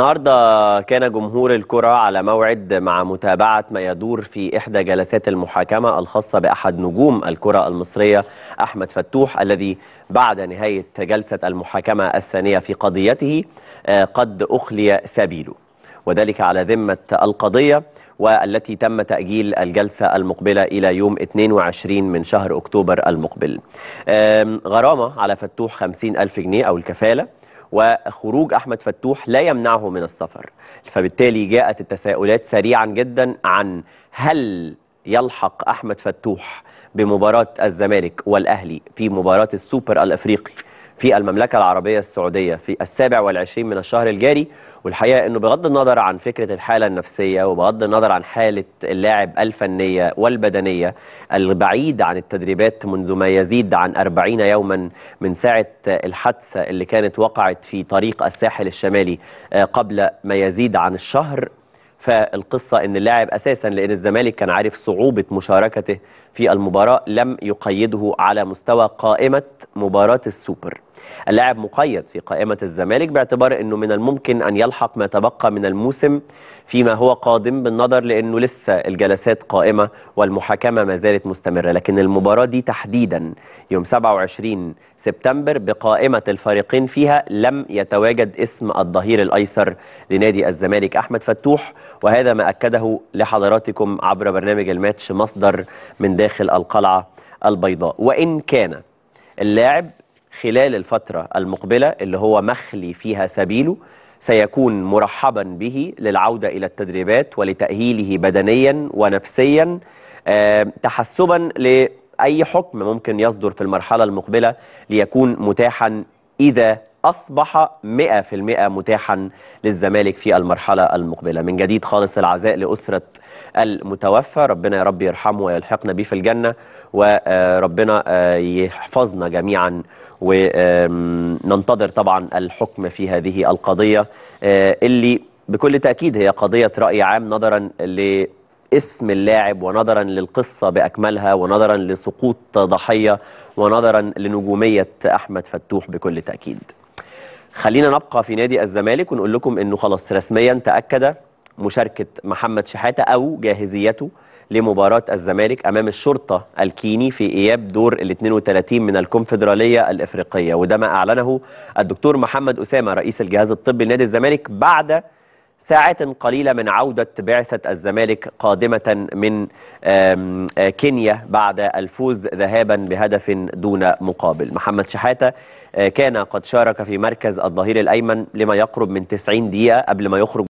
النهارده كان جمهور الكرة على موعد مع متابعة ما يدور في إحدى جلسات المحاكمة الخاصة بأحد نجوم الكرة المصرية أحمد فتوح الذي بعد نهاية جلسة المحاكمة الثانية في قضيته آه، قد أخلي سبيله وذلك على ذمة القضية والتي تم تأجيل الجلسة المقبلة إلى يوم 22 من شهر أكتوبر المقبل غرامة على فتوح 50 ألف جنيه أو الكفالة وخروج أحمد فتوح لا يمنعه من السفر فبالتالي جاءت التساؤلات سريعا جدا عن هل يلحق أحمد فتوح بمباراة الزمالك والأهلي في مباراة السوبر الأفريقي في المملكة العربية السعودية في السابع والعشرين من الشهر الجاري والحقيقة أنه بغض النظر عن فكرة الحالة النفسية وبغض النظر عن حالة اللاعب الفنية والبدنية البعيد عن التدريبات منذ ما يزيد عن 40 يوما من ساعة الحادثة اللي كانت وقعت في طريق الساحل الشمالي آه، قبل ما يزيد عن الشهر فالقصة أن اللاعب أساسا لأن الزمالك كان عارف صعوبة مشاركته في المباراة لم يقيده على مستوى قائمة مباراة السوبر اللاعب مقيد في قائمة الزمالك باعتبار أنه من الممكن أن يلحق ما تبقى من الموسم فيما هو قادم بالنظر لأنه لسه الجلسات قائمة والمحاكمة ما زالت مستمرة لكن المباراة دي تحديدا يوم 27 سبتمبر بقائمة الفريقين فيها لم يتواجد اسم الظهير الأيسر لنادي الزمالك أحمد فتوح وهذا ما أكده لحضراتكم عبر برنامج الماتش مصدر من داخل داخل القلعة البيضاء وإن كان اللاعب خلال الفترة المقبلة اللي هو مخلي فيها سبيله سيكون مرحبا به للعودة إلى التدريبات ولتأهيله بدنيا ونفسيا تحسبا لأي حكم ممكن يصدر في المرحلة المقبلة ليكون متاحا إذا أصبح 100% متاحا للزمالك في المرحلة المقبلة من جديد خالص العزاء لأسرة المتوفى ربنا يا رب يرحمه ويلحقنا به في الجنة وربنا آه، يحفظنا جميعا وننتظر طبعا الحكم في هذه القضية آه، اللي بكل تأكيد هي قضية رأي عام نظرا ل اسم اللاعب ونظرا للقصة بأكملها ونظرا لسقوط ضحية ونظرا لنجومية أحمد فتوح بكل تأكيد خلينا نبقى في نادي الزمالك ونقول لكم انه خلاص رسميا تاكد مشاركه محمد شحاته او جاهزيته لمباراه الزمالك امام الشرطه الكيني في اياب دور ال 32 من الكونفدراليه الافريقيه وده ما اعلنه الدكتور محمد اسامه رئيس الجهاز الطبي لنادي الزمالك بعد ساعة قليلة من عودة بعثة الزمالك قادمة من آه، كينيا بعد الفوز ذهابا بهدف دون مقابل محمد شحاتة آه، كان قد شارك في مركز الظهير الأيمن لما يقرب من 90 دقيقة قبل ما يخرج